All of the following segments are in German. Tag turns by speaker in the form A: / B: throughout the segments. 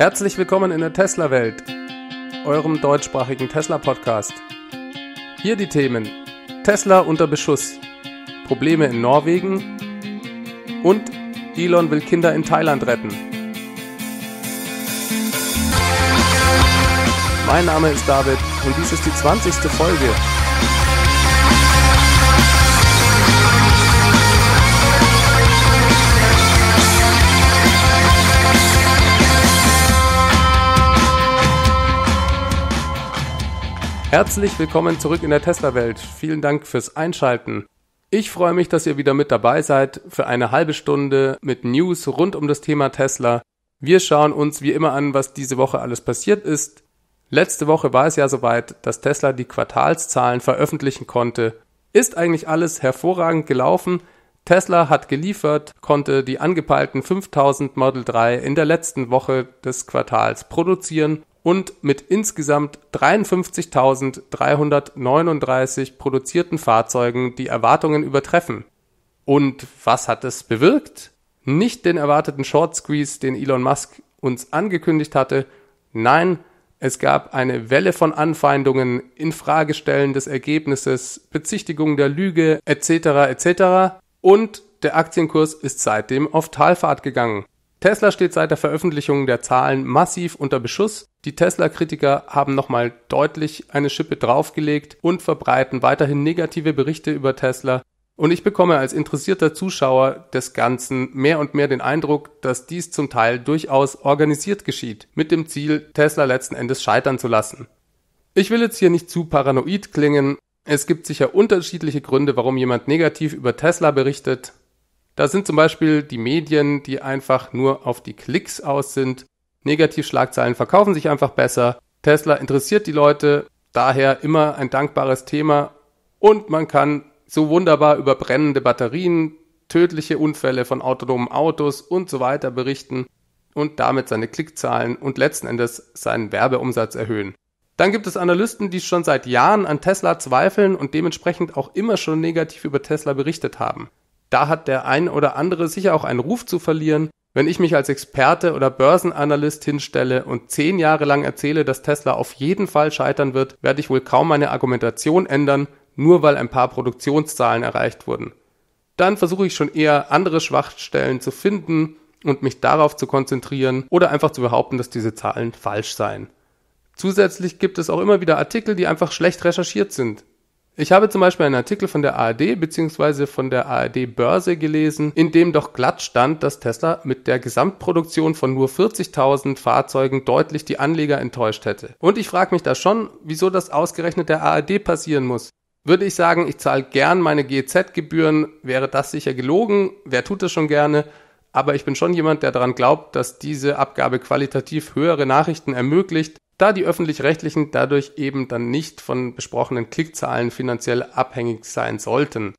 A: Herzlich willkommen in der Tesla-Welt, eurem deutschsprachigen Tesla-Podcast. Hier die Themen Tesla unter Beschuss, Probleme in Norwegen und Elon will Kinder in Thailand retten. Mein Name ist David und dies ist die 20. Folge Herzlich willkommen zurück in der Tesla-Welt. Vielen Dank fürs Einschalten. Ich freue mich, dass ihr wieder mit dabei seid für eine halbe Stunde mit News rund um das Thema Tesla. Wir schauen uns wie immer an, was diese Woche alles passiert ist. Letzte Woche war es ja soweit, dass Tesla die Quartalszahlen veröffentlichen konnte. Ist eigentlich alles hervorragend gelaufen. Tesla hat geliefert, konnte die angepeilten 5000 Model 3 in der letzten Woche des Quartals produzieren und mit insgesamt 53.339 produzierten Fahrzeugen die Erwartungen übertreffen. Und was hat es bewirkt? Nicht den erwarteten Short Squeeze, den Elon Musk uns angekündigt hatte. Nein, es gab eine Welle von Anfeindungen, Infragestellen des Ergebnisses, Bezichtigungen der Lüge etc. etc. Und der Aktienkurs ist seitdem auf Talfahrt gegangen. Tesla steht seit der Veröffentlichung der Zahlen massiv unter Beschuss. Die Tesla-Kritiker haben nochmal deutlich eine Schippe draufgelegt und verbreiten weiterhin negative Berichte über Tesla. Und ich bekomme als interessierter Zuschauer des Ganzen mehr und mehr den Eindruck, dass dies zum Teil durchaus organisiert geschieht, mit dem Ziel, Tesla letzten Endes scheitern zu lassen. Ich will jetzt hier nicht zu paranoid klingen. Es gibt sicher unterschiedliche Gründe, warum jemand negativ über Tesla berichtet. Da sind zum Beispiel die Medien, die einfach nur auf die Klicks aus sind. Negativschlagzeilen verkaufen sich einfach besser. Tesla interessiert die Leute, daher immer ein dankbares Thema. Und man kann so wunderbar über brennende Batterien, tödliche Unfälle von autonomen Autos und so weiter berichten und damit seine Klickzahlen und letzten Endes seinen Werbeumsatz erhöhen. Dann gibt es Analysten, die schon seit Jahren an Tesla zweifeln und dementsprechend auch immer schon negativ über Tesla berichtet haben. Da hat der ein oder andere sicher auch einen Ruf zu verlieren. Wenn ich mich als Experte oder Börsenanalyst hinstelle und zehn Jahre lang erzähle, dass Tesla auf jeden Fall scheitern wird, werde ich wohl kaum meine Argumentation ändern, nur weil ein paar Produktionszahlen erreicht wurden. Dann versuche ich schon eher andere Schwachstellen zu finden und mich darauf zu konzentrieren oder einfach zu behaupten, dass diese Zahlen falsch seien. Zusätzlich gibt es auch immer wieder Artikel, die einfach schlecht recherchiert sind. Ich habe zum Beispiel einen Artikel von der ARD bzw. von der ARD Börse gelesen, in dem doch glatt stand, dass Tesla mit der Gesamtproduktion von nur 40.000 Fahrzeugen deutlich die Anleger enttäuscht hätte. Und ich frage mich da schon, wieso das ausgerechnet der ARD passieren muss. Würde ich sagen, ich zahle gern meine gz gebühren wäre das sicher gelogen, wer tut das schon gerne? aber ich bin schon jemand, der daran glaubt, dass diese Abgabe qualitativ höhere Nachrichten ermöglicht, da die öffentlich-rechtlichen dadurch eben dann nicht von besprochenen Klickzahlen finanziell abhängig sein sollten.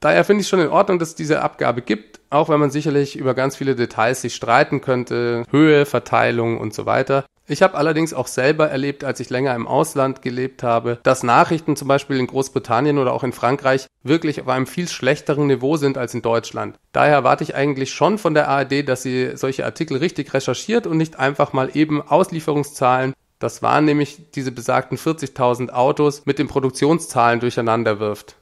A: Daher finde ich schon in Ordnung, dass es diese Abgabe gibt, auch wenn man sicherlich über ganz viele Details sich streiten könnte, Höhe, Verteilung und so weiter. Ich habe allerdings auch selber erlebt, als ich länger im Ausland gelebt habe, dass Nachrichten zum Beispiel in Großbritannien oder auch in Frankreich wirklich auf einem viel schlechteren Niveau sind als in Deutschland. Daher erwarte ich eigentlich schon von der ARD, dass sie solche Artikel richtig recherchiert und nicht einfach mal eben Auslieferungszahlen das waren nämlich diese besagten 40.000 Autos mit den Produktionszahlen durcheinander wirft.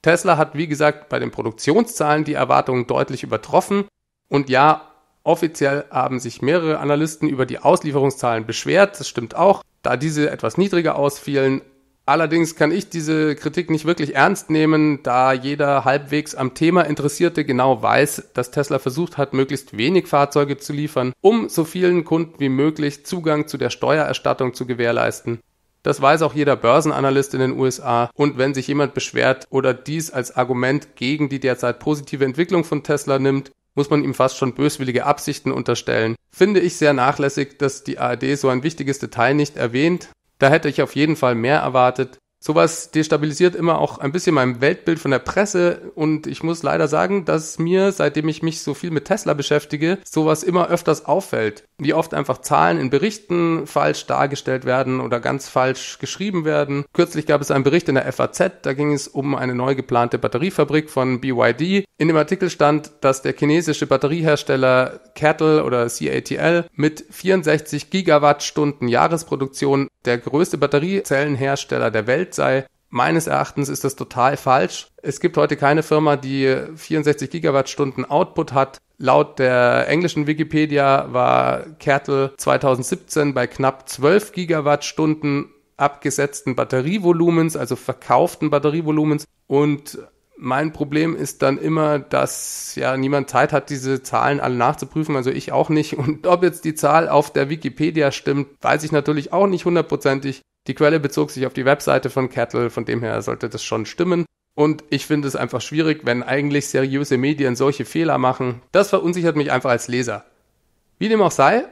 A: Tesla hat, wie gesagt, bei den Produktionszahlen die Erwartungen deutlich übertroffen. Und ja, Offiziell haben sich mehrere Analysten über die Auslieferungszahlen beschwert, das stimmt auch, da diese etwas niedriger ausfielen. Allerdings kann ich diese Kritik nicht wirklich ernst nehmen, da jeder halbwegs am Thema Interessierte genau weiß, dass Tesla versucht hat, möglichst wenig Fahrzeuge zu liefern, um so vielen Kunden wie möglich Zugang zu der Steuererstattung zu gewährleisten. Das weiß auch jeder Börsenanalyst in den USA. Und wenn sich jemand beschwert oder dies als Argument gegen die derzeit positive Entwicklung von Tesla nimmt, muss man ihm fast schon böswillige Absichten unterstellen. Finde ich sehr nachlässig, dass die ARD so ein wichtiges Detail nicht erwähnt. Da hätte ich auf jeden Fall mehr erwartet. Sowas destabilisiert immer auch ein bisschen mein Weltbild von der Presse und ich muss leider sagen, dass mir, seitdem ich mich so viel mit Tesla beschäftige, sowas immer öfters auffällt wie oft einfach Zahlen in Berichten falsch dargestellt werden oder ganz falsch geschrieben werden. Kürzlich gab es einen Bericht in der FAZ, da ging es um eine neu geplante Batteriefabrik von BYD. In dem Artikel stand, dass der chinesische Batteriehersteller CATL oder CATL mit 64 Gigawattstunden Jahresproduktion der größte Batteriezellenhersteller der Welt sei Meines Erachtens ist das total falsch. Es gibt heute keine Firma, die 64 Gigawattstunden Output hat. Laut der englischen Wikipedia war Kertel 2017 bei knapp 12 Gigawattstunden abgesetzten Batterievolumens, also verkauften Batterievolumens. Und mein Problem ist dann immer, dass ja niemand Zeit hat, diese Zahlen alle nachzuprüfen, also ich auch nicht. Und ob jetzt die Zahl auf der Wikipedia stimmt, weiß ich natürlich auch nicht hundertprozentig. Die Quelle bezog sich auf die Webseite von Cattle, von dem her sollte das schon stimmen. Und ich finde es einfach schwierig, wenn eigentlich seriöse Medien solche Fehler machen. Das verunsichert mich einfach als Leser. Wie dem auch sei,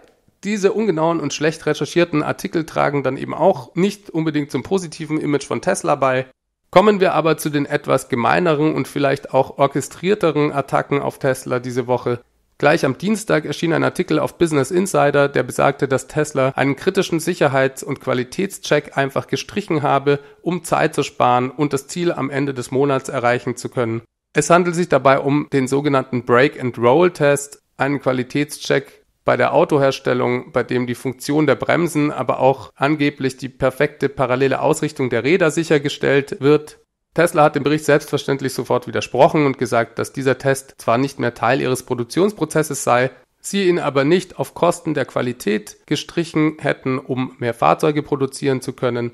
A: diese ungenauen und schlecht recherchierten Artikel tragen dann eben auch nicht unbedingt zum positiven Image von Tesla bei. Kommen wir aber zu den etwas gemeineren und vielleicht auch orchestrierteren Attacken auf Tesla diese Woche. Gleich am Dienstag erschien ein Artikel auf Business Insider, der besagte, dass Tesla einen kritischen Sicherheits- und Qualitätscheck einfach gestrichen habe, um Zeit zu sparen und das Ziel am Ende des Monats erreichen zu können. Es handelt sich dabei um den sogenannten Break and Roll Test, einen Qualitätscheck bei der Autoherstellung, bei dem die Funktion der Bremsen, aber auch angeblich die perfekte parallele Ausrichtung der Räder sichergestellt wird. Tesla hat dem Bericht selbstverständlich sofort widersprochen und gesagt, dass dieser Test zwar nicht mehr Teil ihres Produktionsprozesses sei, sie ihn aber nicht auf Kosten der Qualität gestrichen hätten, um mehr Fahrzeuge produzieren zu können.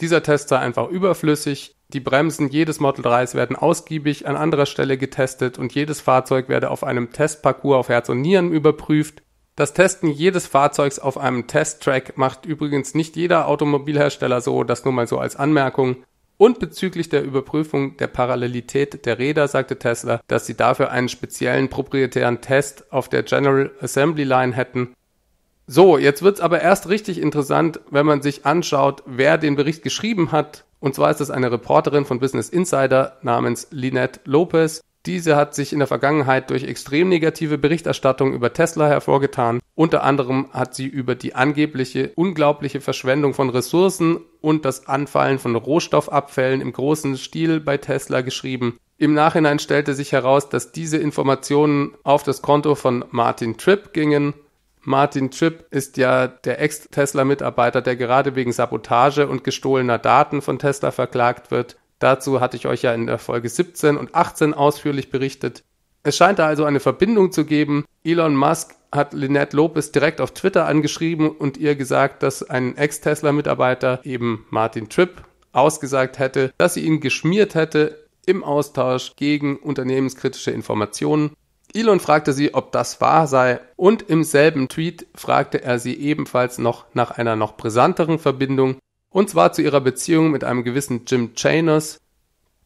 A: Dieser Test sei einfach überflüssig, die Bremsen jedes Model 3s werden ausgiebig an anderer Stelle getestet und jedes Fahrzeug werde auf einem Testparcours auf Herz und Nieren überprüft. Das Testen jedes Fahrzeugs auf einem Testtrack macht übrigens nicht jeder Automobilhersteller so, das nur mal so als Anmerkung. Und bezüglich der Überprüfung der Parallelität der Räder sagte Tesla, dass sie dafür einen speziellen proprietären Test auf der General Assembly Line hätten. So, jetzt wird's aber erst richtig interessant, wenn man sich anschaut, wer den Bericht geschrieben hat. Und zwar ist es eine Reporterin von Business Insider namens Lynette Lopez. Diese hat sich in der Vergangenheit durch extrem negative Berichterstattung über Tesla hervorgetan. Unter anderem hat sie über die angebliche unglaubliche Verschwendung von Ressourcen und das Anfallen von Rohstoffabfällen im großen Stil bei Tesla geschrieben. Im Nachhinein stellte sich heraus, dass diese Informationen auf das Konto von Martin Tripp gingen. Martin Tripp ist ja der Ex-Tesla-Mitarbeiter, der gerade wegen Sabotage und gestohlener Daten von Tesla verklagt wird. Dazu hatte ich euch ja in der Folge 17 und 18 ausführlich berichtet. Es scheint da also eine Verbindung zu geben. Elon Musk hat Lynette Lopez direkt auf Twitter angeschrieben und ihr gesagt, dass ein Ex-Tesla-Mitarbeiter, eben Martin Tripp, ausgesagt hätte, dass sie ihn geschmiert hätte im Austausch gegen unternehmenskritische Informationen. Elon fragte sie, ob das wahr sei und im selben Tweet fragte er sie ebenfalls noch nach einer noch brisanteren Verbindung, und zwar zu ihrer Beziehung mit einem gewissen Jim Chanos.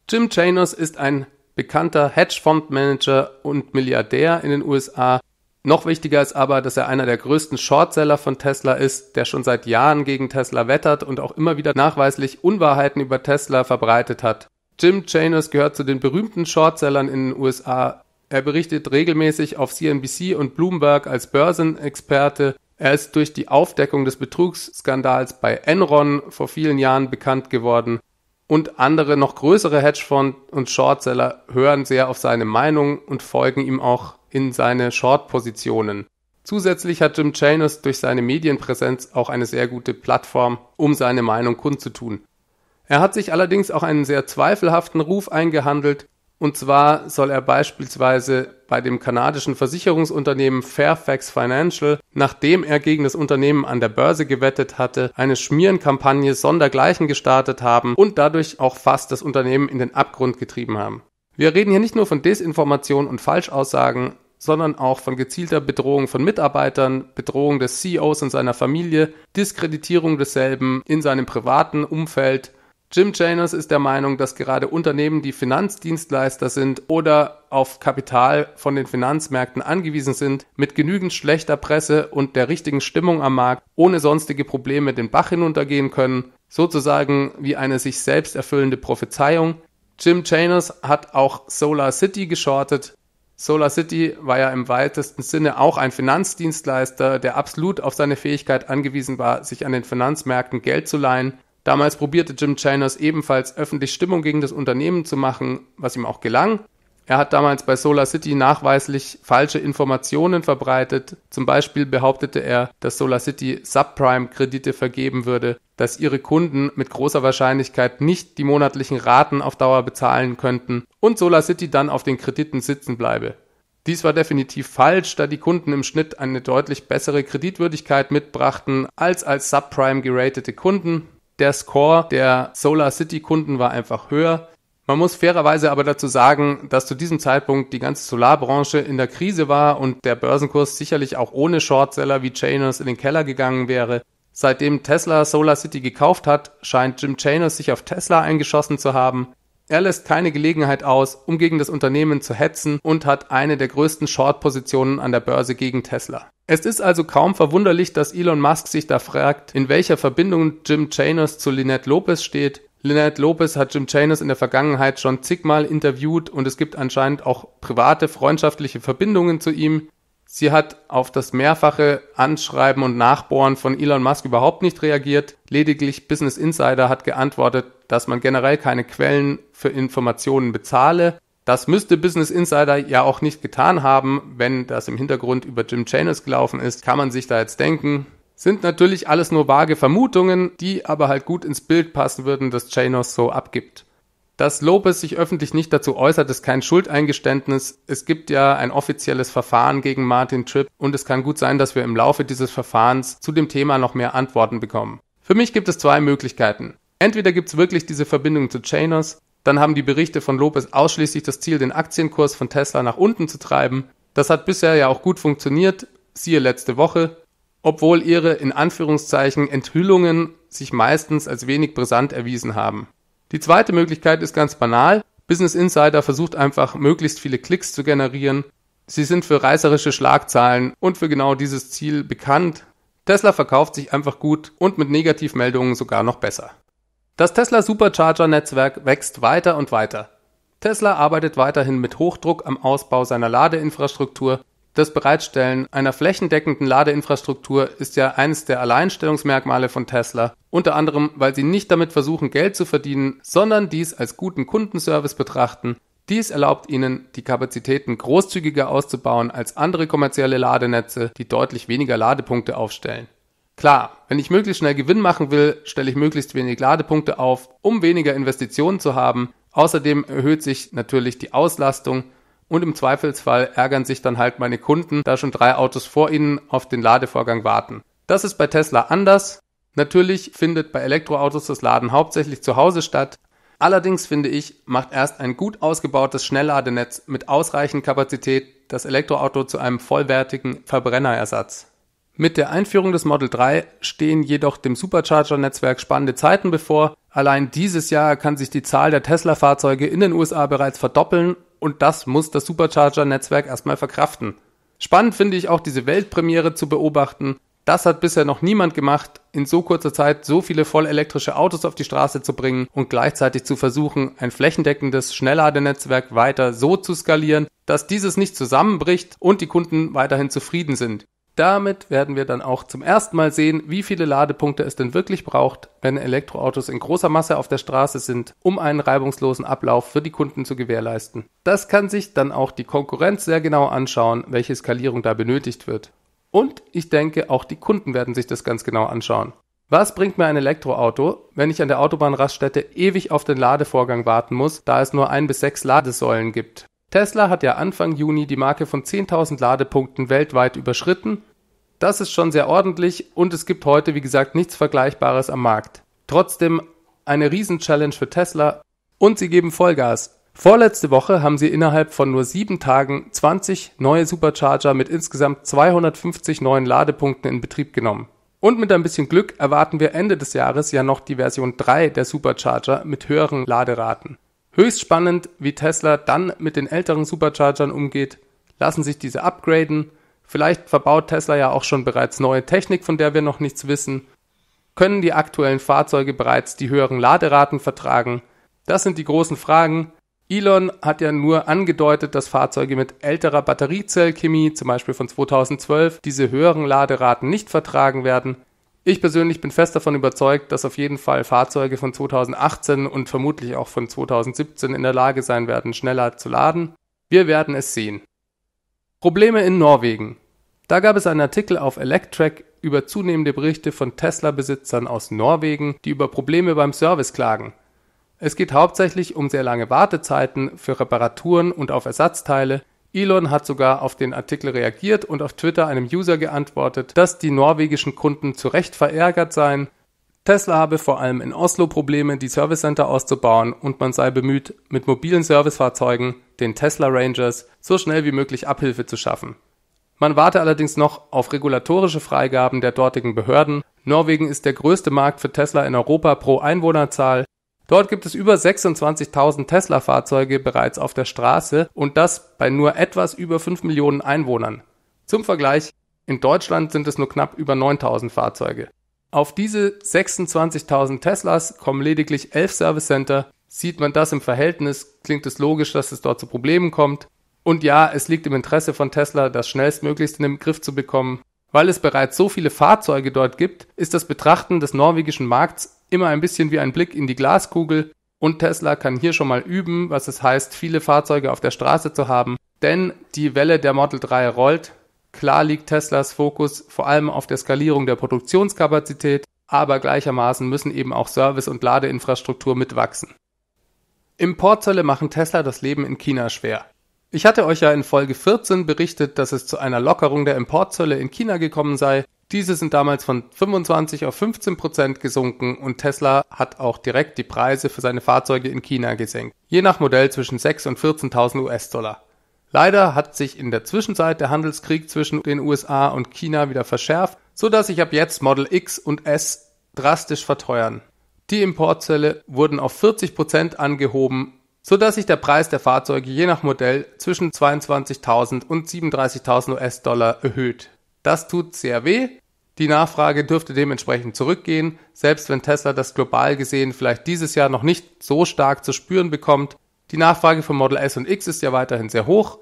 A: Jim Chanos ist ein bekannter Hedgefondsmanager und Milliardär in den USA. Noch wichtiger ist aber, dass er einer der größten Shortseller von Tesla ist, der schon seit Jahren gegen Tesla wettert und auch immer wieder nachweislich Unwahrheiten über Tesla verbreitet hat. Jim Chanos gehört zu den berühmten Shortsellern in den USA. Er berichtet regelmäßig auf CNBC und Bloomberg als Börsenexperte er ist durch die Aufdeckung des Betrugsskandals bei Enron vor vielen Jahren bekannt geworden und andere noch größere Hedgefonds und Shortseller hören sehr auf seine Meinung und folgen ihm auch in seine Short-Positionen. Zusätzlich hat Jim Chalmers durch seine Medienpräsenz auch eine sehr gute Plattform, um seine Meinung kundzutun. Er hat sich allerdings auch einen sehr zweifelhaften Ruf eingehandelt und zwar soll er beispielsweise bei dem kanadischen Versicherungsunternehmen Fairfax Financial, nachdem er gegen das Unternehmen an der Börse gewettet hatte, eine Schmierenkampagne sondergleichen gestartet haben und dadurch auch fast das Unternehmen in den Abgrund getrieben haben. Wir reden hier nicht nur von Desinformation und Falschaussagen, sondern auch von gezielter Bedrohung von Mitarbeitern, Bedrohung des CEOs und seiner Familie, Diskreditierung desselben in seinem privaten Umfeld Jim Janus ist der Meinung, dass gerade Unternehmen, die Finanzdienstleister sind oder auf Kapital von den Finanzmärkten angewiesen sind, mit genügend schlechter Presse und der richtigen Stimmung am Markt ohne sonstige Probleme den Bach hinuntergehen können, sozusagen wie eine sich selbst erfüllende Prophezeiung. Jim Janus hat auch Solar City geschortet. Solar City war ja im weitesten Sinne auch ein Finanzdienstleister, der absolut auf seine Fähigkeit angewiesen war, sich an den Finanzmärkten Geld zu leihen Damals probierte Jim Chalmers ebenfalls öffentlich Stimmung gegen das Unternehmen zu machen, was ihm auch gelang. Er hat damals bei SolarCity nachweislich falsche Informationen verbreitet. Zum Beispiel behauptete er, dass SolarCity Subprime-Kredite vergeben würde, dass ihre Kunden mit großer Wahrscheinlichkeit nicht die monatlichen Raten auf Dauer bezahlen könnten und SolarCity dann auf den Krediten sitzen bleibe. Dies war definitiv falsch, da die Kunden im Schnitt eine deutlich bessere Kreditwürdigkeit mitbrachten als als Subprime geratete Kunden. Der Score der Solar City Kunden war einfach höher. Man muss fairerweise aber dazu sagen, dass zu diesem Zeitpunkt die ganze Solarbranche in der Krise war und der Börsenkurs sicherlich auch ohne Shortseller wie Chainers in den Keller gegangen wäre. Seitdem Tesla Solar City gekauft hat, scheint Jim Chainers sich auf Tesla eingeschossen zu haben. Er lässt keine Gelegenheit aus, um gegen das Unternehmen zu hetzen und hat eine der größten Short-Positionen an der Börse gegen Tesla. Es ist also kaum verwunderlich, dass Elon Musk sich da fragt, in welcher Verbindung Jim Chanos zu Lynette Lopez steht. Lynette Lopez hat Jim Chanos in der Vergangenheit schon zigmal interviewt und es gibt anscheinend auch private freundschaftliche Verbindungen zu ihm. Sie hat auf das mehrfache Anschreiben und Nachbohren von Elon Musk überhaupt nicht reagiert. Lediglich Business Insider hat geantwortet, dass man generell keine Quellen für Informationen bezahle. Das müsste Business Insider ja auch nicht getan haben, wenn das im Hintergrund über Jim Chanos gelaufen ist, kann man sich da jetzt denken. Sind natürlich alles nur vage Vermutungen, die aber halt gut ins Bild passen würden, dass Chanos so abgibt. Dass Lopez sich öffentlich nicht dazu äußert, ist kein Schuldeingeständnis. Es gibt ja ein offizielles Verfahren gegen Martin Tripp und es kann gut sein, dass wir im Laufe dieses Verfahrens zu dem Thema noch mehr Antworten bekommen. Für mich gibt es zwei Möglichkeiten. Entweder gibt es wirklich diese Verbindung zu Chainers, dann haben die Berichte von Lopez ausschließlich das Ziel, den Aktienkurs von Tesla nach unten zu treiben. Das hat bisher ja auch gut funktioniert, siehe letzte Woche, obwohl ihre in Anführungszeichen Enthüllungen sich meistens als wenig brisant erwiesen haben. Die zweite Möglichkeit ist ganz banal. Business Insider versucht einfach, möglichst viele Klicks zu generieren. Sie sind für reißerische Schlagzahlen und für genau dieses Ziel bekannt. Tesla verkauft sich einfach gut und mit Negativmeldungen sogar noch besser. Das Tesla Supercharger Netzwerk wächst weiter und weiter. Tesla arbeitet weiterhin mit Hochdruck am Ausbau seiner Ladeinfrastruktur das Bereitstellen einer flächendeckenden Ladeinfrastruktur ist ja eines der Alleinstellungsmerkmale von Tesla, unter anderem weil sie nicht damit versuchen, Geld zu verdienen, sondern dies als guten Kundenservice betrachten. Dies erlaubt ihnen, die Kapazitäten großzügiger auszubauen als andere kommerzielle Ladenetze, die deutlich weniger Ladepunkte aufstellen. Klar, wenn ich möglichst schnell Gewinn machen will, stelle ich möglichst wenig Ladepunkte auf, um weniger Investitionen zu haben. Außerdem erhöht sich natürlich die Auslastung und im Zweifelsfall ärgern sich dann halt meine Kunden, da schon drei Autos vor ihnen auf den Ladevorgang warten. Das ist bei Tesla anders. Natürlich findet bei Elektroautos das Laden hauptsächlich zu Hause statt. Allerdings finde ich, macht erst ein gut ausgebautes Schnellladenetz mit ausreichend Kapazität das Elektroauto zu einem vollwertigen Verbrennerersatz. Mit der Einführung des Model 3 stehen jedoch dem Supercharger-Netzwerk spannende Zeiten bevor. Allein dieses Jahr kann sich die Zahl der Tesla-Fahrzeuge in den USA bereits verdoppeln und das muss das Supercharger-Netzwerk erstmal verkraften. Spannend finde ich auch diese Weltpremiere zu beobachten. Das hat bisher noch niemand gemacht, in so kurzer Zeit so viele vollelektrische Autos auf die Straße zu bringen und gleichzeitig zu versuchen, ein flächendeckendes Schnellladenetzwerk weiter so zu skalieren, dass dieses nicht zusammenbricht und die Kunden weiterhin zufrieden sind. Damit werden wir dann auch zum ersten Mal sehen, wie viele Ladepunkte es denn wirklich braucht, wenn Elektroautos in großer Masse auf der Straße sind, um einen reibungslosen Ablauf für die Kunden zu gewährleisten. Das kann sich dann auch die Konkurrenz sehr genau anschauen, welche Skalierung da benötigt wird. Und ich denke, auch die Kunden werden sich das ganz genau anschauen. Was bringt mir ein Elektroauto, wenn ich an der Autobahnraststätte ewig auf den Ladevorgang warten muss, da es nur ein bis sechs Ladesäulen gibt? Tesla hat ja Anfang Juni die Marke von 10.000 Ladepunkten weltweit überschritten. Das ist schon sehr ordentlich und es gibt heute, wie gesagt, nichts Vergleichbares am Markt. Trotzdem eine Riesen-Challenge für Tesla und sie geben Vollgas. Vorletzte Woche haben sie innerhalb von nur sieben Tagen 20 neue Supercharger mit insgesamt 250 neuen Ladepunkten in Betrieb genommen. Und mit ein bisschen Glück erwarten wir Ende des Jahres ja noch die Version 3 der Supercharger mit höheren Laderaten. Höchst spannend, wie Tesla dann mit den älteren Superchargern umgeht. Lassen sich diese upgraden? Vielleicht verbaut Tesla ja auch schon bereits neue Technik, von der wir noch nichts wissen. Können die aktuellen Fahrzeuge bereits die höheren Laderaten vertragen? Das sind die großen Fragen. Elon hat ja nur angedeutet, dass Fahrzeuge mit älterer Batteriezellchemie, zum Beispiel von 2012, diese höheren Laderaten nicht vertragen werden. Ich persönlich bin fest davon überzeugt, dass auf jeden Fall Fahrzeuge von 2018 und vermutlich auch von 2017 in der Lage sein werden, schneller zu laden. Wir werden es sehen. Probleme in Norwegen. Da gab es einen Artikel auf Electrek über zunehmende Berichte von Tesla-Besitzern aus Norwegen, die über Probleme beim Service klagen. Es geht hauptsächlich um sehr lange Wartezeiten für Reparaturen und auf Ersatzteile, Elon hat sogar auf den Artikel reagiert und auf Twitter einem User geantwortet, dass die norwegischen Kunden zu Recht verärgert seien. Tesla habe vor allem in Oslo Probleme, die Service Center auszubauen und man sei bemüht, mit mobilen Servicefahrzeugen, den Tesla Rangers, so schnell wie möglich Abhilfe zu schaffen. Man warte allerdings noch auf regulatorische Freigaben der dortigen Behörden. Norwegen ist der größte Markt für Tesla in Europa pro Einwohnerzahl. Dort gibt es über 26.000 Tesla-Fahrzeuge bereits auf der Straße und das bei nur etwas über 5 Millionen Einwohnern. Zum Vergleich, in Deutschland sind es nur knapp über 9.000 Fahrzeuge. Auf diese 26.000 Teslas kommen lediglich 11 Service Center. Sieht man das im Verhältnis, klingt es logisch, dass es dort zu Problemen kommt. Und ja, es liegt im Interesse von Tesla, das schnellstmöglichst in den Griff zu bekommen. Weil es bereits so viele Fahrzeuge dort gibt, ist das Betrachten des norwegischen Markts immer ein bisschen wie ein Blick in die Glaskugel und Tesla kann hier schon mal üben, was es heißt, viele Fahrzeuge auf der Straße zu haben, denn die Welle der Model 3 rollt. Klar liegt Teslas Fokus vor allem auf der Skalierung der Produktionskapazität, aber gleichermaßen müssen eben auch Service- und Ladeinfrastruktur mitwachsen. Importzölle machen Tesla das Leben in China schwer. Ich hatte euch ja in Folge 14 berichtet, dass es zu einer Lockerung der Importzölle in China gekommen sei diese sind damals von 25 auf 15 Prozent gesunken und Tesla hat auch direkt die Preise für seine Fahrzeuge in China gesenkt. Je nach Modell zwischen 6 und 14.000 US-Dollar. Leider hat sich in der Zwischenzeit der Handelskrieg zwischen den USA und China wieder verschärft, so dass sich ab jetzt Model X und S drastisch verteuern. Die Importzölle wurden auf 40 Prozent angehoben, so dass sich der Preis der Fahrzeuge je nach Modell zwischen 22.000 und 37.000 US-Dollar erhöht. Das tut sehr weh. Die Nachfrage dürfte dementsprechend zurückgehen, selbst wenn Tesla das global gesehen vielleicht dieses Jahr noch nicht so stark zu spüren bekommt. Die Nachfrage für Model S und X ist ja weiterhin sehr hoch.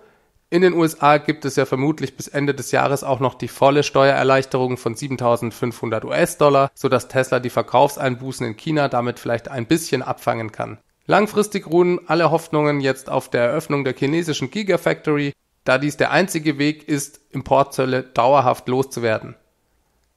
A: In den USA gibt es ja vermutlich bis Ende des Jahres auch noch die volle Steuererleichterung von 7500 US-Dollar, sodass Tesla die Verkaufseinbußen in China damit vielleicht ein bisschen abfangen kann. Langfristig ruhen alle Hoffnungen jetzt auf der Eröffnung der chinesischen Gigafactory, da dies der einzige Weg ist, Importzölle dauerhaft loszuwerden.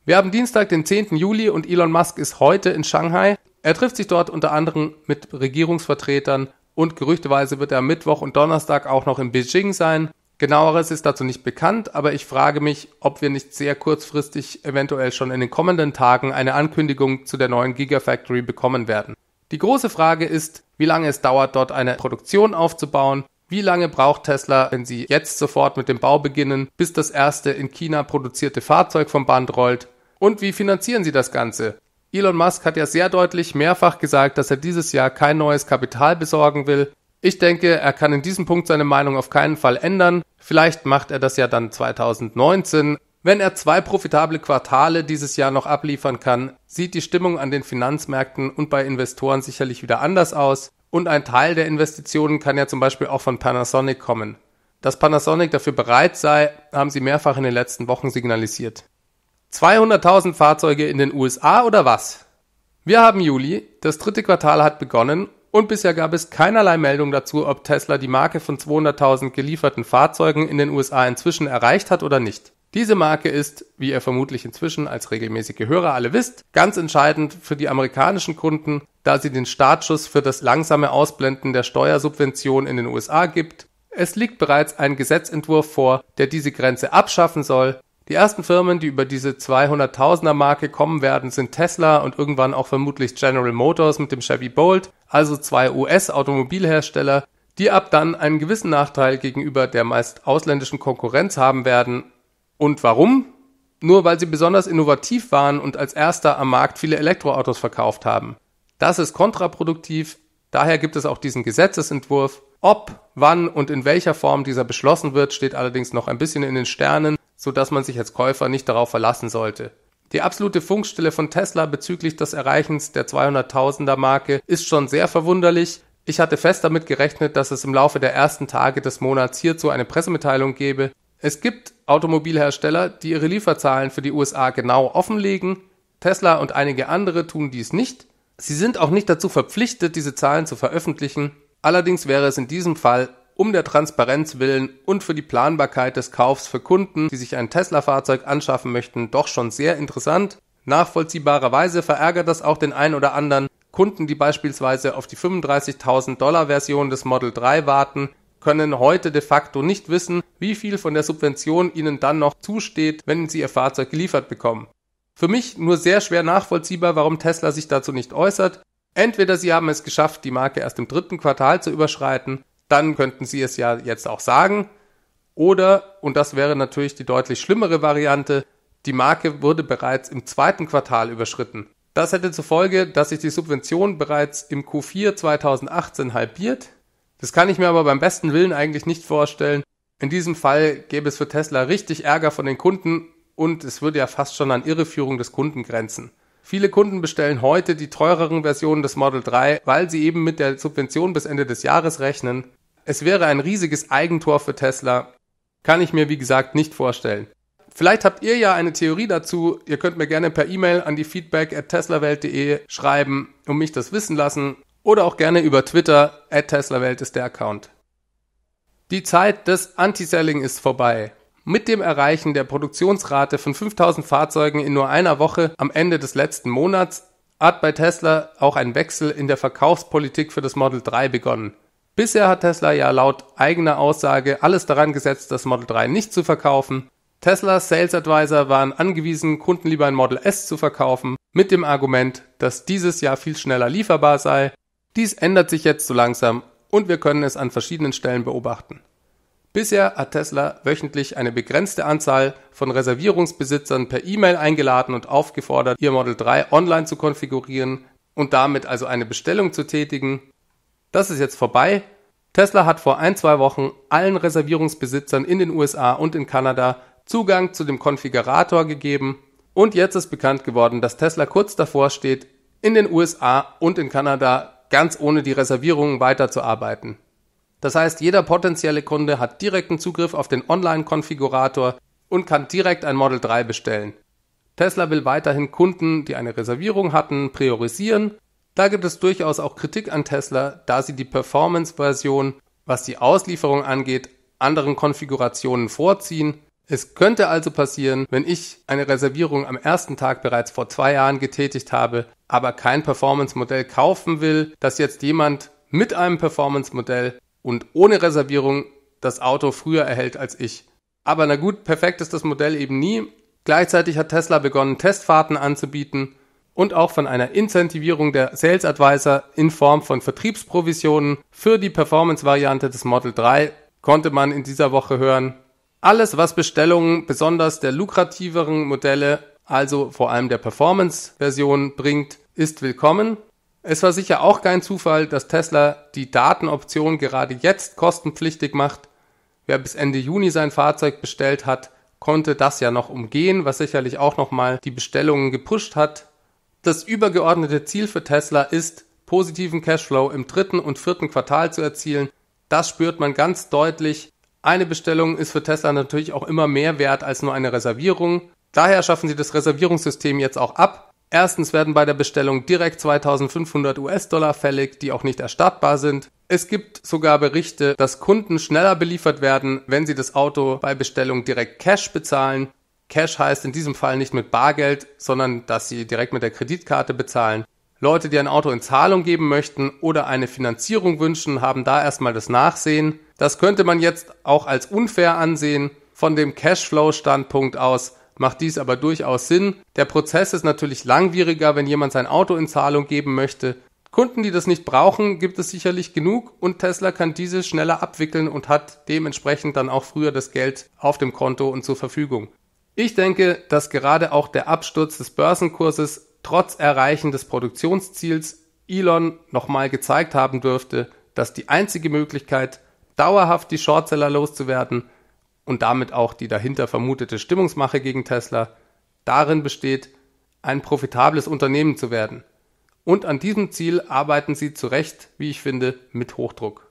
A: Wir haben Dienstag, den 10. Juli und Elon Musk ist heute in Shanghai. Er trifft sich dort unter anderem mit Regierungsvertretern und gerüchteweise wird er am Mittwoch und Donnerstag auch noch in Beijing sein. Genaueres ist dazu nicht bekannt, aber ich frage mich, ob wir nicht sehr kurzfristig, eventuell schon in den kommenden Tagen, eine Ankündigung zu der neuen Gigafactory bekommen werden. Die große Frage ist, wie lange es dauert, dort eine Produktion aufzubauen wie lange braucht Tesla, wenn sie jetzt sofort mit dem Bau beginnen, bis das erste in China produzierte Fahrzeug vom Band rollt? Und wie finanzieren sie das Ganze? Elon Musk hat ja sehr deutlich mehrfach gesagt, dass er dieses Jahr kein neues Kapital besorgen will. Ich denke, er kann in diesem Punkt seine Meinung auf keinen Fall ändern. Vielleicht macht er das ja dann 2019. Wenn er zwei profitable Quartale dieses Jahr noch abliefern kann, sieht die Stimmung an den Finanzmärkten und bei Investoren sicherlich wieder anders aus. Und ein Teil der Investitionen kann ja zum Beispiel auch von Panasonic kommen. Dass Panasonic dafür bereit sei, haben sie mehrfach in den letzten Wochen signalisiert. 200.000 Fahrzeuge in den USA oder was? Wir haben Juli, das dritte Quartal hat begonnen und bisher gab es keinerlei Meldung dazu, ob Tesla die Marke von 200.000 gelieferten Fahrzeugen in den USA inzwischen erreicht hat oder nicht. Diese Marke ist, wie ihr vermutlich inzwischen als regelmäßige Hörer alle wisst, ganz entscheidend für die amerikanischen Kunden da sie den Startschuss für das langsame Ausblenden der Steuersubvention in den USA gibt. Es liegt bereits ein Gesetzentwurf vor, der diese Grenze abschaffen soll. Die ersten Firmen, die über diese 200.000er Marke kommen werden, sind Tesla und irgendwann auch vermutlich General Motors mit dem Chevy Bolt, also zwei US-Automobilhersteller, die ab dann einen gewissen Nachteil gegenüber der meist ausländischen Konkurrenz haben werden. Und warum? Nur weil sie besonders innovativ waren und als erster am Markt viele Elektroautos verkauft haben. Das ist kontraproduktiv. Daher gibt es auch diesen Gesetzesentwurf. Ob, wann und in welcher Form dieser beschlossen wird, steht allerdings noch ein bisschen in den Sternen, so dass man sich als Käufer nicht darauf verlassen sollte. Die absolute Funkstille von Tesla bezüglich des Erreichens der 200.000er Marke ist schon sehr verwunderlich. Ich hatte fest damit gerechnet, dass es im Laufe der ersten Tage des Monats hierzu eine Pressemitteilung gebe. Es gibt Automobilhersteller, die ihre Lieferzahlen für die USA genau offenlegen. Tesla und einige andere tun dies nicht. Sie sind auch nicht dazu verpflichtet, diese Zahlen zu veröffentlichen. Allerdings wäre es in diesem Fall um der Transparenz willen und für die Planbarkeit des Kaufs für Kunden, die sich ein Tesla-Fahrzeug anschaffen möchten, doch schon sehr interessant. Nachvollziehbarerweise verärgert das auch den einen oder anderen. Kunden, die beispielsweise auf die 35.000 Dollar Version des Model 3 warten, können heute de facto nicht wissen, wie viel von der Subvention ihnen dann noch zusteht, wenn sie ihr Fahrzeug geliefert bekommen. Für mich nur sehr schwer nachvollziehbar, warum Tesla sich dazu nicht äußert. Entweder sie haben es geschafft, die Marke erst im dritten Quartal zu überschreiten, dann könnten sie es ja jetzt auch sagen. Oder, und das wäre natürlich die deutlich schlimmere Variante, die Marke wurde bereits im zweiten Quartal überschritten. Das hätte zur Folge, dass sich die Subvention bereits im Q4 2018 halbiert. Das kann ich mir aber beim besten Willen eigentlich nicht vorstellen. In diesem Fall gäbe es für Tesla richtig Ärger von den Kunden und es würde ja fast schon an Irreführung des Kunden grenzen. Viele Kunden bestellen heute die teureren Versionen des Model 3, weil sie eben mit der Subvention bis Ende des Jahres rechnen. Es wäre ein riesiges Eigentor für Tesla. Kann ich mir, wie gesagt, nicht vorstellen. Vielleicht habt ihr ja eine Theorie dazu. Ihr könnt mir gerne per E-Mail an die feedback at teslawelt.de schreiben und mich das wissen lassen. Oder auch gerne über Twitter at teslawelt ist der Account. Die Zeit des Anti-Selling ist vorbei. Mit dem Erreichen der Produktionsrate von 5000 Fahrzeugen in nur einer Woche am Ende des letzten Monats hat bei Tesla auch ein Wechsel in der Verkaufspolitik für das Model 3 begonnen. Bisher hat Tesla ja laut eigener Aussage alles daran gesetzt, das Model 3 nicht zu verkaufen. Teslas Sales Advisor waren angewiesen, Kunden lieber ein Model S zu verkaufen, mit dem Argument, dass dieses Jahr viel schneller lieferbar sei. Dies ändert sich jetzt so langsam und wir können es an verschiedenen Stellen beobachten. Bisher hat Tesla wöchentlich eine begrenzte Anzahl von Reservierungsbesitzern per E-Mail eingeladen und aufgefordert, ihr Model 3 online zu konfigurieren und damit also eine Bestellung zu tätigen. Das ist jetzt vorbei. Tesla hat vor ein, zwei Wochen allen Reservierungsbesitzern in den USA und in Kanada Zugang zu dem Konfigurator gegeben. Und jetzt ist bekannt geworden, dass Tesla kurz davor steht, in den USA und in Kanada ganz ohne die Reservierungen weiterzuarbeiten. Das heißt, jeder potenzielle Kunde hat direkten Zugriff auf den Online-Konfigurator und kann direkt ein Model 3 bestellen. Tesla will weiterhin Kunden, die eine Reservierung hatten, priorisieren. Da gibt es durchaus auch Kritik an Tesla, da sie die Performance-Version, was die Auslieferung angeht, anderen Konfigurationen vorziehen. Es könnte also passieren, wenn ich eine Reservierung am ersten Tag bereits vor zwei Jahren getätigt habe, aber kein Performance-Modell kaufen will, dass jetzt jemand mit einem Performance-Modell und ohne Reservierung das Auto früher erhält als ich. Aber na gut, perfekt ist das Modell eben nie. Gleichzeitig hat Tesla begonnen, Testfahrten anzubieten und auch von einer Incentivierung der Sales Advisor in Form von Vertriebsprovisionen für die Performance-Variante des Model 3 konnte man in dieser Woche hören. Alles, was Bestellungen besonders der lukrativeren Modelle, also vor allem der Performance-Version bringt, ist willkommen. Es war sicher auch kein Zufall, dass Tesla die Datenoption gerade jetzt kostenpflichtig macht. Wer bis Ende Juni sein Fahrzeug bestellt hat, konnte das ja noch umgehen, was sicherlich auch nochmal die Bestellungen gepusht hat. Das übergeordnete Ziel für Tesla ist, positiven Cashflow im dritten und vierten Quartal zu erzielen. Das spürt man ganz deutlich. Eine Bestellung ist für Tesla natürlich auch immer mehr wert als nur eine Reservierung. Daher schaffen sie das Reservierungssystem jetzt auch ab Erstens werden bei der Bestellung direkt 2500 US-Dollar fällig, die auch nicht erstattbar sind. Es gibt sogar Berichte, dass Kunden schneller beliefert werden, wenn sie das Auto bei Bestellung direkt Cash bezahlen. Cash heißt in diesem Fall nicht mit Bargeld, sondern dass sie direkt mit der Kreditkarte bezahlen. Leute, die ein Auto in Zahlung geben möchten oder eine Finanzierung wünschen, haben da erstmal das Nachsehen. Das könnte man jetzt auch als unfair ansehen. Von dem Cashflow-Standpunkt aus macht dies aber durchaus Sinn. Der Prozess ist natürlich langwieriger, wenn jemand sein Auto in Zahlung geben möchte. Kunden, die das nicht brauchen, gibt es sicherlich genug und Tesla kann diese schneller abwickeln und hat dementsprechend dann auch früher das Geld auf dem Konto und zur Verfügung. Ich denke, dass gerade auch der Absturz des Börsenkurses trotz Erreichen des Produktionsziels Elon nochmal gezeigt haben dürfte, dass die einzige Möglichkeit, dauerhaft die Shortseller loszuwerden, und damit auch die dahinter vermutete Stimmungsmache gegen Tesla darin besteht, ein profitables Unternehmen zu werden. Und an diesem Ziel arbeiten sie zu Recht, wie ich finde, mit Hochdruck.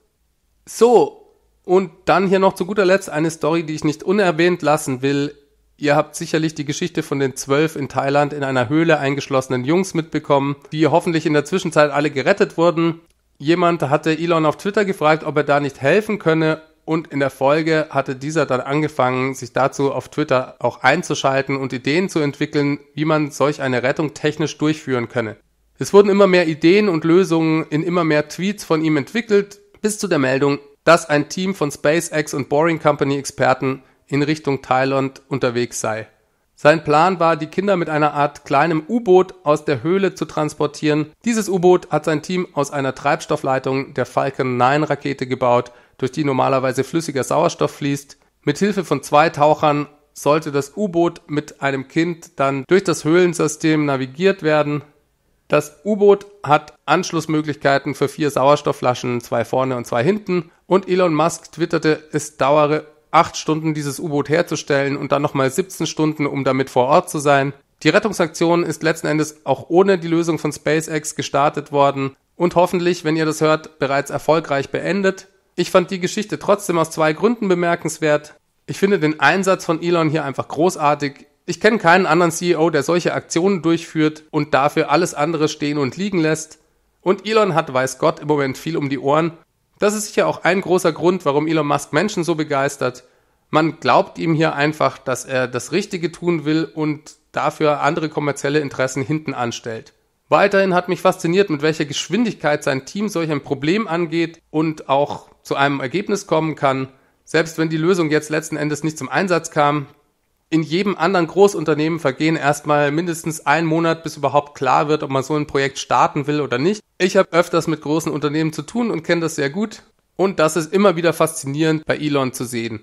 A: So, und dann hier noch zu guter Letzt eine Story, die ich nicht unerwähnt lassen will. Ihr habt sicherlich die Geschichte von den zwölf in Thailand in einer Höhle eingeschlossenen Jungs mitbekommen, die hoffentlich in der Zwischenzeit alle gerettet wurden. Jemand hatte Elon auf Twitter gefragt, ob er da nicht helfen könne und in der Folge hatte dieser dann angefangen, sich dazu auf Twitter auch einzuschalten und Ideen zu entwickeln, wie man solch eine Rettung technisch durchführen könne. Es wurden immer mehr Ideen und Lösungen in immer mehr Tweets von ihm entwickelt, bis zu der Meldung, dass ein Team von SpaceX und Boring Company Experten in Richtung Thailand unterwegs sei. Sein Plan war, die Kinder mit einer Art kleinem U-Boot aus der Höhle zu transportieren. Dieses U-Boot hat sein Team aus einer Treibstoffleitung der Falcon 9 Rakete gebaut durch die normalerweise flüssiger Sauerstoff fließt. Mithilfe von zwei Tauchern sollte das U-Boot mit einem Kind dann durch das Höhlensystem navigiert werden. Das U-Boot hat Anschlussmöglichkeiten für vier Sauerstoffflaschen, zwei vorne und zwei hinten. Und Elon Musk twitterte, es dauere acht Stunden, dieses U-Boot herzustellen und dann nochmal 17 Stunden, um damit vor Ort zu sein. Die Rettungsaktion ist letzten Endes auch ohne die Lösung von SpaceX gestartet worden und hoffentlich, wenn ihr das hört, bereits erfolgreich beendet. Ich fand die Geschichte trotzdem aus zwei Gründen bemerkenswert. Ich finde den Einsatz von Elon hier einfach großartig. Ich kenne keinen anderen CEO, der solche Aktionen durchführt und dafür alles andere stehen und liegen lässt. Und Elon hat, weiß Gott, im Moment viel um die Ohren. Das ist sicher auch ein großer Grund, warum Elon Musk Menschen so begeistert. Man glaubt ihm hier einfach, dass er das Richtige tun will und dafür andere kommerzielle Interessen hinten anstellt. Weiterhin hat mich fasziniert, mit welcher Geschwindigkeit sein Team solch ein Problem angeht und auch zu einem Ergebnis kommen kann, selbst wenn die Lösung jetzt letzten Endes nicht zum Einsatz kam, in jedem anderen Großunternehmen vergehen erstmal mindestens ein Monat, bis überhaupt klar wird, ob man so ein Projekt starten will oder nicht. Ich habe öfters mit großen Unternehmen zu tun und kenne das sehr gut. Und das ist immer wieder faszinierend bei Elon zu sehen.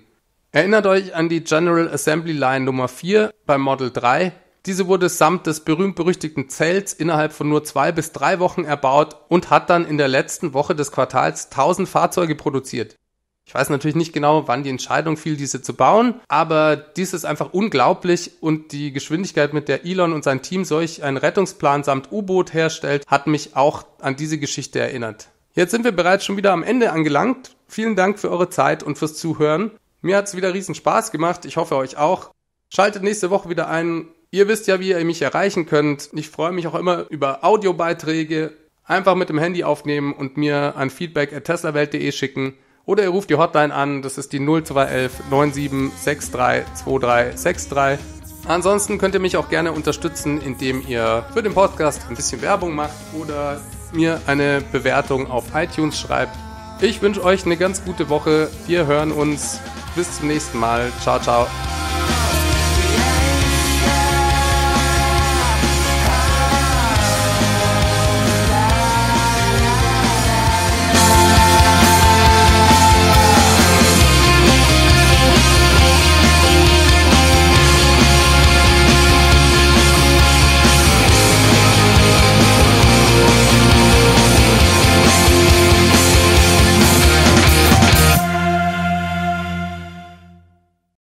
A: Erinnert euch an die General Assembly Line Nummer 4 beim Model 3. Diese wurde samt des berühmt-berüchtigten Zelts innerhalb von nur zwei bis drei Wochen erbaut und hat dann in der letzten Woche des Quartals 1000 Fahrzeuge produziert. Ich weiß natürlich nicht genau, wann die Entscheidung fiel, diese zu bauen, aber dies ist einfach unglaublich und die Geschwindigkeit, mit der Elon und sein Team solch einen Rettungsplan samt U-Boot herstellt, hat mich auch an diese Geschichte erinnert. Jetzt sind wir bereits schon wieder am Ende angelangt. Vielen Dank für eure Zeit und fürs Zuhören. Mir hat es wieder riesen Spaß gemacht. Ich hoffe euch auch. Schaltet nächste Woche wieder ein Ihr wisst ja, wie ihr mich erreichen könnt. Ich freue mich auch immer über Audiobeiträge. Einfach mit dem Handy aufnehmen und mir an feedback at teslawelt.de schicken. Oder ihr ruft die Hotline an, das ist die 0211 2363. Ansonsten könnt ihr mich auch gerne unterstützen, indem ihr für den Podcast ein bisschen Werbung macht oder mir eine Bewertung auf iTunes schreibt. Ich wünsche euch eine ganz gute Woche. Wir hören uns. Bis zum nächsten Mal. Ciao, ciao.